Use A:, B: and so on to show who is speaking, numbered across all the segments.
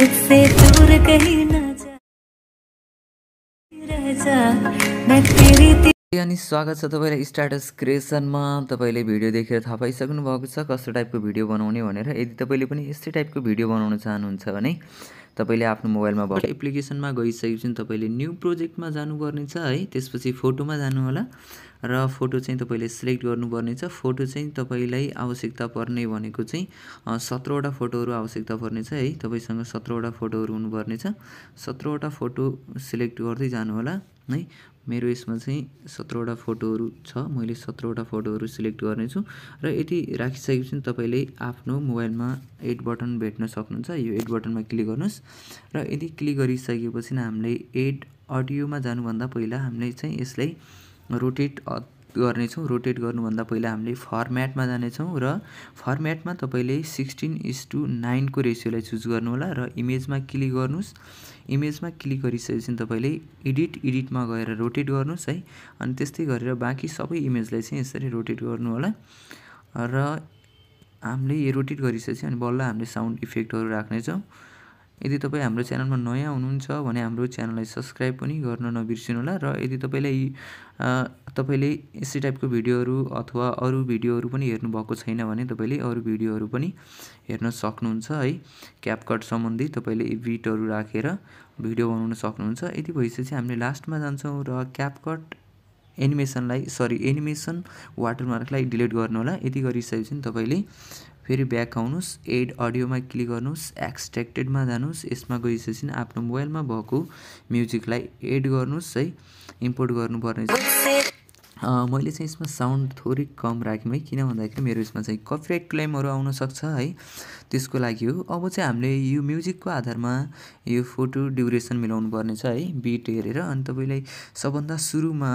A: मुझसे दूर कहीं ना जा अनि स्वागत छ तपाईँलाई स्टाटस क्रिएसनमा तपाईँले भिडियो देखेर थाहा पाइसक्नु भएको छ कस्तो टाइपको भिडियो बनाउने भनेर यदि तपाईँले पनि यस्तै टाइपको भिडियो बनाउन चाहनुहुन्छ भने तपाईँले आफ्नो मोबाइलमा भयो एप्लिकेसनमा गइसकेपछि तपाईँले न्यू प्रोजेक्टमा जानुपर्नेछ है त्यसपछि फोटोमा जानु होला र फोटो चाहिँ तपाईँले सिलेक्ट गर्नुपर्नेछ फोटो चाहिँ तपाईँलाई आवश्यकता पर्ने भनेको चाहिँ सत्रवटा फोटोहरू आवश्यकता पर्नेछ है तपाईँसँग सत्रवटा फोटोहरू हुनुपर्नेछ सत्रवटा फोटो सिलेक्ट गर्दै जानु होला है मेरो यसमा चाहिँ सत्रवटा फोटोहरू छ मैले सत्रवटा फोटोहरू सिलेक्ट गर्नेछु र यति राखिसकेपछि तपाईँले आफ्नो मोबाइलमा एड बटन भेट्न सक्नुहुन्छ यो एड बटनमा क्लिक गर्नुहोस् र यदि क्लिक गरिसकेपछि हामीले एड अडियोमा जानुभन्दा पहिला हामीले चाहिँ यसलाई रोटेट गर्नेछौँ रोटेट गर्नुभन्दा पहिला हामीले फर्मेटमा जानेछौँ र फर्मेटमा तपाईँले सिक्सटिन इज टू नाइनको रेसियोलाई चुज गर्नुहोला र इमेजमा क्लिक गर्नुहोस् इमेजमा क्लिक गरिसकेपछि तपाईँले एडिट एडिटमा गएर रोटेट गर्नुहोस् है अनि त्यस्तै गरेर बाँकी सबै इमेजलाई चाहिँ यसरी रोटेट गर्नु होला र हामीले यो रोटेट गरिसकेपछि अनि बल्ल हामीले साउन्ड इफेक्टहरू राख्नेछौँ यदि तपाईँ हाम्रो च्यानलमा नयाँ हुनुहुन्छ भने हाम्रो च्यानललाई सब्सक्राइब पनि गर्न नबिर्सिनुहोला र यदि तपाईँलाई तपाईँले यस्तै टाइपको भिडियोहरू अथवा अरू भिडियोहरू पनि हेर्नुभएको छैन भने तपाईँले अरू भिडियोहरू पनि हेर्न सक्नुहुन्छ है क्यापकट सम्बन्धी तपाईँले बिटहरू राखेर भिडियो बनाउन सक्नुहुन्छ यति भइसकेपछि हामीले लास्टमा जान्छौँ र क्यापकट एनिमेसनलाई सरी एनिमेसन वाटरमार्कलाई डिलिट गर्नु होला यति गरिसकेपछि तपाईँले फेरि ब्याक आउनुहोस् एड अडियोमा क्लिक गर्नुहोस् एक्सट्र्याक्टेडमा जानुहोस् यसमा गइसकेपछि आफ्नो मोबाइलमा भएको म्युजिकलाई एड गर्नुहोस् है इम्पोर्ट गर्नुपर्ने मैले चाहिँ यसमा साउन्ड थोरै कम राखेँ है किन भन्दाखेरि मेरो यसमा चाहिँ कपिराइट क्लेमहरू आउनसक्छ है त्यसको लागि हो अब चाहिँ हामीले यो म्युजिकको आधारमा यो फोटो ड्युरेसन मिलाउनु पर्नेछ है बिट हेरेर अनि तपाईँलाई सबभन्दा सुरुमा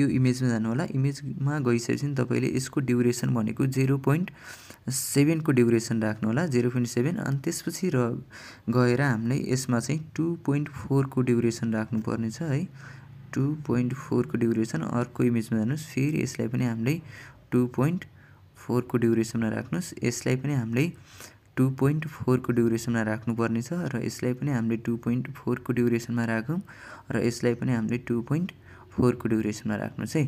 A: यो इमेजमा जानु होला इमेजमा गइसकेपछि तपाईँले यसको ड्युरेसन भनेको जेरो पोइन्ट सेभेनको ड्युरेसन राख्नु होला जिरो पोइन्ट सेभेन अनि त्यसपछि र गएर हामीले यसमा चाहिँ टु पोइन्ट फोरको ड्युरेसन राख्नुपर्नेछ है टु पोइन्ट फोरको ड्युरेसन अर्को इमेजमा जानुहोस् फेरि यसलाई पनि हामीले टु पोइन्ट फोरको ड्युरेसनमा राख्नुहोस् यसलाई पनि हामीले टु पोइन्ट फोरको ड्युरेसनमा राख्नुपर्नेछ र यसलाई पनि हामीले टु पोइन्ट फोरको ड्युरेसनमा राखौँ र यसलाई पनि हामीले टु पोइन्ट फोरको ड्युरेसनमा राख्नुहोस् है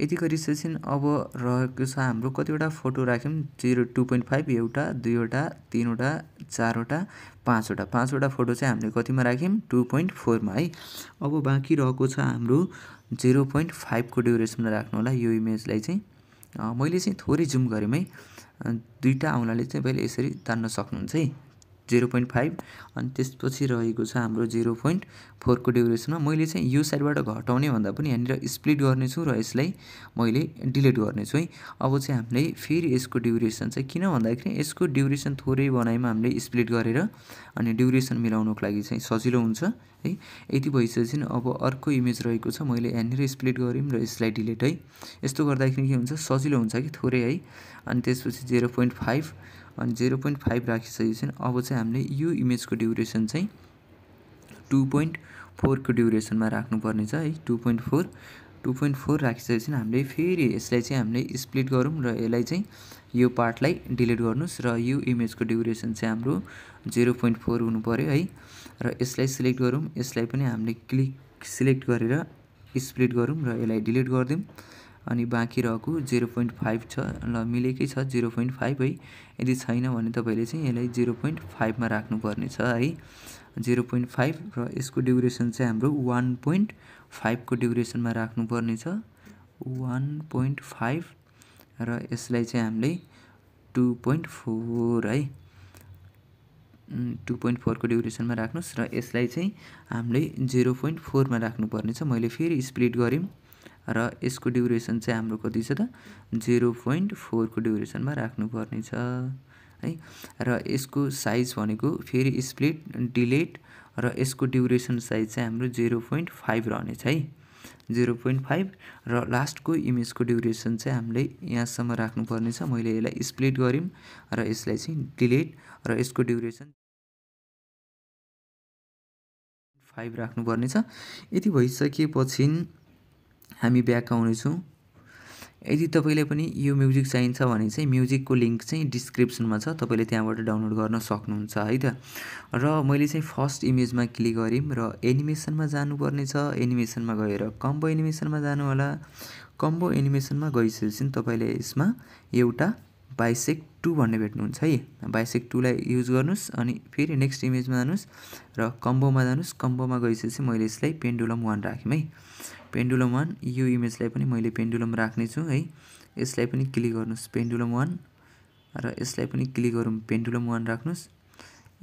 A: यति गरिसकेपछि अब रहेको छ हाम्रो कतिवटा फोटो राख्यौँ जिरो टू पोइन्ट फाइभ एउटा दुईवटा तिनवटा चारवटा पाँचवटा पाँचवटा फोटो चाहिँ हामीले कतिमा राख्यौँ टू पोइन्ट फोरमा है अब बाँकी रहेको छ हाम्रो जिरो पोइन्ट फाइभको ड्युरेसनमा राख्नु होला यो इमेजलाई चाहिँ मैले चाहिँ थोरै जुम गरेँ है दुईवटा आउनाले चाहिँ पहिले यसरी तान्न सक्नुहुन्छ है जिरो पोइन्ट फाइभ अनि त्यसपछि रहेको छ हाम्रो जिरो पोइन्ट फोरको ड्युरेसनमा मैले चाहिँ यो साइडबाट घटाउने भन्दा पनि यहाँनिर स्प्लिट गर्नेछु र यसलाई मैले डिलिट गर्नेछु है अब चाहिँ हामीले फेरि यसको ड्युरेसन चाहिँ किन भन्दाखेरि यसको ड्युरेसन थोरै बनाइमा हामीले स्प्लिट गरेर अनि ड्युरेसन मिलाउनुको लागि चाहिँ सजिलो हुन्छ है यति भइसकेपछि अब अर्को इमेज रहेको छ मैले यहाँनिर स्प्लिट गऱ्यौँ र यसलाई डिलिट है यस्तो गर्दाखेरि के हुन्छ सजिलो हुन्छ कि थोरै है अनि त्यसपछि जेरो पोइन्ट फाइभ अनि जेरो पोइन्ट फाइभ राखिसकेपछि अब चाहिँ हामीले यो इमेजको ड्युरेसन चाहिँ टु पोइन्ट फोरको ड्युरेसनमा राख्नुपर्ने छ है two point four two point four राखिसकेपछि हामीले फेरि यसलाई चाहिँ हामीले स्प्लिट गरौँ र यसलाई चाहिँ यो पार्टलाई डिलिट गर्नुहोस् र यो इमेजको ड्युरेसन चाहिँ हाम्रो जेरो पोइन्ट फोर हुनु पऱ्यो है र यसलाई सिलेक्ट गरौँ यसलाई पनि हामीले क्लिक सिलेक्ट गरेर स्प्लिट गरौँ र यसलाई डिलिट गरिदिउँ अनि बाँकी रहेको जिरो पोइन्ट फाइभ छ ल मिलेकै छ जिरो पोइन्ट फाइभ है यदि छैन भने तपाईँले चाहिँ यसलाई जिरो पोइन्ट फाइभमा राख्नुपर्नेछ है जिरो पोइन्ट फाइभ र यसको ड्युरेसन चाहिँ हाम्रो वान पोइन्ट फाइभको ड्युरेसनमा राख्नुपर्नेछ वान पोइन्ट फाइभ र यसलाई चाहिँ हामीले टु पोइन्ट फोर है टु पोइन्ट फोरको ड्युरेसनमा राख्नुहोस् र यसलाई चाहिँ हामीले जिरो पोइन्ट फोरमा राख्नुपर्नेछ मैले फेरि स्प्लिट गऱ्यौँ र यसको ड्युरेसन चाहिँ हाम्रो कति छ त जिरो पोइन्ट फोरको ड्युरेसनमा राख्नुपर्नेछ है र यसको साइज भनेको फेरि स्प्लिट डिलेट र यसको ड्युरेसन साइज चाहिँ हाम्रो जिरो पोइन्ट फाइभ रहनेछ है जिरो पोइन्ट फाइभ र लास्टको इमेजको ड्युरेसन चाहिँ हामीले यहाँसम्म राख्नुपर्नेछ मैले यसलाई स्प्लिट गऱ्यौँ र यसलाई चाहिँ डिलिट र यसको ड्युरेसन फाइभ राख्नुपर्नेछ यति भइसकेपछि हामी ब्याक आउनेछौँ यदि तपाईँलाई पनि यो म्युजिक चाहिन्छ भने चाहिँ म्युजिकको लिङ्क चाहिँ डिस्क्रिप्सनमा छ तपाईँले त्यहाँबाट डाउनलोड गर्न सक्नुहुन्छ है त र मैले चाहिँ फर्स्ट इमेजमा क्लिक गरेँ र एनिमेसनमा जानुपर्नेछ एनिमेसनमा गएर कम्बो एनिमेसनमा जानु होला कम्बो एनिमेसनमा गइसकेपछि तपाईँले यसमा एउटा बाइसेक टू भन्ने भेट्नुहुन्छ है बाइसेक टूलाई युज गर्नुहोस् अनि फेरि नेक्स्ट इमेजमा जानुहोस् र कम्बोमा जानुहोस् कम्बोमा गएपछि मैले यसलाई पेन्डुलम वान राखेँ है पेन्डुलम वान यो इमेजलाई पनि मैले पेन्डुलम राख्नेछु है यसलाई पनि क्लिक गर्नुहोस् पेन्डुलम वान र यसलाई पनि क्लिक गरौँ पेन्डुलम वान राख्नुहोस्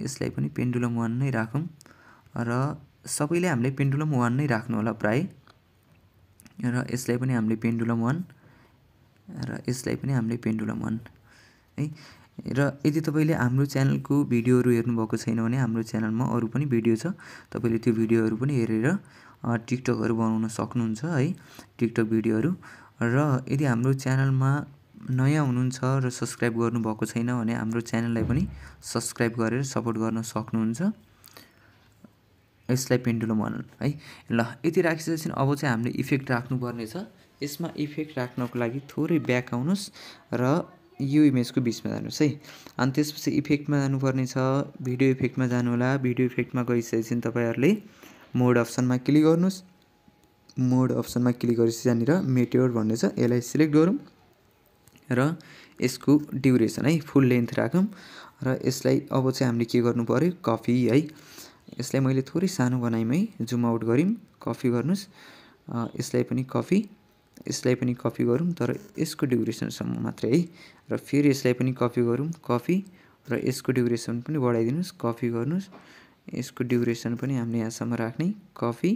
A: यसलाई पनि पेन्डुलम वान नै राखौँ र सबैले हामीले पेन्डुलम वान नै राख्नु होला प्राय र यसलाई पनि हामीले पेन्डुलम वान र यसलाई पनि हामीले पेन्डुलम वान है र यदि तपाईँले हाम्रो च्यानलको भिडियोहरू हेर्नुभएको छैन भने हाम्रो च्यानलमा अरू पनि भिडियो छ तपाईँले त्यो भिडियोहरू पनि हेरेर टिकटकहरू बनाउन सक्नुहुन्छ है टिकटक भिडियोहरू र यदि हाम्रो च्यानलमा नयाँ हुनुहुन्छ र सब्सक्राइब गर्नुभएको छैन भने हाम्रो च्यानललाई पनि सब्सक्राइब गरेर सपोर्ट गर्न सक्नुहुन्छ यसलाई पेन्डुलो भनौँ है ल यति राखिसकेपछि अब चाहिँ हामीले इफेक्ट राख्नुपर्नेछ यसमा इफेक्ट राख्नको लागि थोरै ब्याक आउनुहोस् र यो इमेजको बिचमा जानुहोस् है अनि त्यसपछि इफेक्टमा जानुपर्ने छ भिडियो इफेक्टमा जानु होला भिडियो इफेक्टमा गइसकेपछि तपाईँहरूले मोड अप्सनमा क्लिक गर्नुहोस् मोड अप्सनमा क्लिक गरेपछि यहाँनिर मेट्योर भन्ने छ यसलाई सिलेक्ट गरौँ र यसको ड्युरेसन है फुल लेन्थ राखौँ र यसलाई अब चाहिँ हामीले के गर्नु पऱ्यो कफी है यसलाई मैले थोरै सानो बनाइमै जुम आउट गऱ्यौँ कफी गर्नुहोस् यसलाई पनि कफी यसलाई पनि कपी गरौँ तर यसको ड्युरेसनसम्म मात्रै है र फेरि यसलाई पनि कपी गरौँ कफी र यसको ड्युरेसन पनि बढाइदिनुहोस् कफी गर्नुहोस् यसको ड्युरेसन पनि हामीले यहाँसम्म राख्ने कफी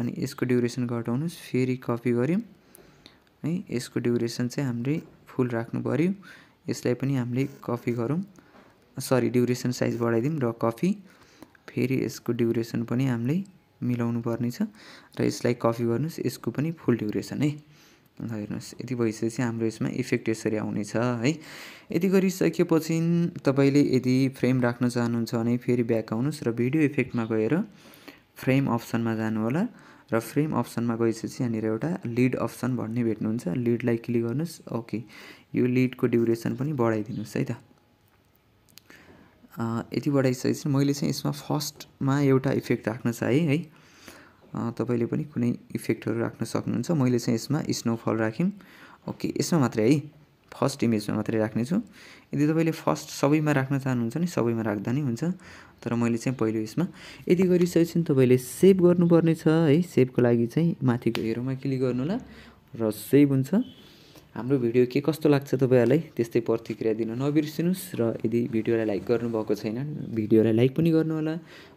A: अनि यसको ड्युरेसन घटाउनुहोस् फेरि कपी गऱ्यौँ है यसको ड्युरेसन चाहिँ हामीले फुल राख्नु पऱ्यो यसलाई पनि हामीले कफी गरौँ सरी ड्युरेसन साइज बढाइदिउँ र कफी फेरि यसको ड्युरेसन पनि हामीले मिलाउनु पर्नेछ र यसलाई कफी गर्नुहोस् यसको पनि फुल ड्युरेसन है ल हेर्नुहोस् यति भइसकेपछि हाम्रो यसमा इफेक्ट यसरी आउनेछ है यति गरिसकेपछि तपाईँले यदि फ्रेम राख्न चाहनुहुन्छ भने फेरि ब्याक आउनुहोस् र भिडियो इफेक्टमा गएर फ्रेम अप्सनमा होला र फ्रेम अप्सनमा गइसकेपछि यहाँनिर एउटा लिड अप्सन भन्ने भेट्नुहुन्छ लिडलाई क्लिक गर्नुहोस् ओके यो लिडको ड्युरेसन पनि बढाइदिनुहोस् है त यति बढाइसकेपछि मैले चाहिँ यसमा फर्स्टमा एउटा इफेक्ट राख्न चाहेँ है तपाईँले पनि कुनै इफेक्टहरू राख्न सक्नुहुन्छ मैले चाहिँ यसमा स्नोफल राखेँ ओके यसमा मात्रै है फर्स्ट इमेजमा मात्रै राख्नेछु यदि तपाईँले फर्स्ट सबैमा राख्न चाहनुहुन्छ नि सबैमा राख्दा नै हुन्छ तर मैले चाहिँ पहिलो यसमा यदि गरिसकेपछि तपाईँले सेभ गर्नुपर्ने छ है सेभको लागि चाहिँ माथिको हेरोमा क्लिक गर्नुहोला र सेभ हुन्छ हाम्रो भिडियो के कस्तो लाग्छ तपाईँहरूलाई त्यस्तै प्रतिक्रिया दिन नबिर्सिनुहोस् र यदि भिडियोलाई लाइक गर्नुभएको छैन भिडियोलाई लाइक पनि गर्नुहोला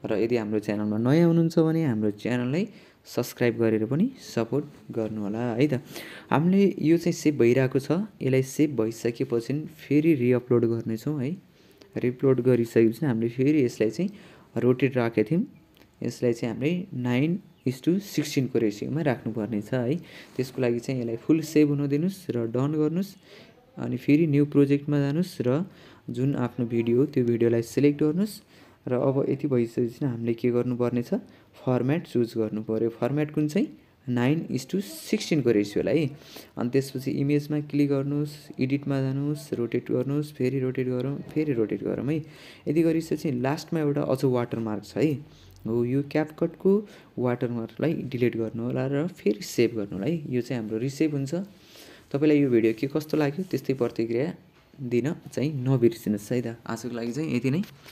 A: र यदि हाम्रो च्यानलमा नयाँ हुनुहुन्छ भने हाम्रो च्यानललाई सब्सक्राइब गरेर पनि सपोर्ट गर्नुहोला है त हामीले यो चाहिँ सेभ भइरहेको छ यसलाई सेभ भइसकेपछि फेरि रिअपलोड गर्नेछौँ है रिअपलोड गरिसकेपछि हामीले फेरि यसलाई चाहिँ रोटेट राखेको थियौँ यसलाई चाहिँ हामीले नाइन इज टु सिक्सटिनको रेसियोमा राख्नुपर्नेछ है त्यसको लागि चाहिँ यसलाई फुल सेभ हुन दिनुहोस् र डन गर्नुहोस् अनि फेरि न्यू प्रोजेक्टमा जानुहोस् र जुन आफ्नो भिडियो त्यो भिडियोलाई सेलेक्ट गर्नुहोस् र अब यति भइसकेपछि हामीले के गर्नुपर्नेछ फर्मेट चुज गर्नु पऱ्यो फर्मेट कुन चाहिँ नाइन इज टु सिक्सटिनको रेसियोलाई अनि त्यसपछि इमेजमा क्लिक गर्नुहोस् एडिटमा जानुहोस् रोटेट गर्नुहोस् फेरि रोटेट गरौँ फेरि रोटेट गरौँ है यदि गरिसकेपछि लास्टमा एउटा अझ वाटर मार्क छ है हो यो क्यापकटको वाटर मार्कलाई डिलिट गर्नु होला र फेरि सेभ गर्नु होला है यो चाहिँ हाम्रो रिसेभ हुन्छ तपाईँलाई यो भिडियो के कस्तो लाग्यो त्यस्तै प्रतिक्रिया दिन चाहिँ नबिर्सिनुहोस् है त आजको लागि चाहिँ यति नै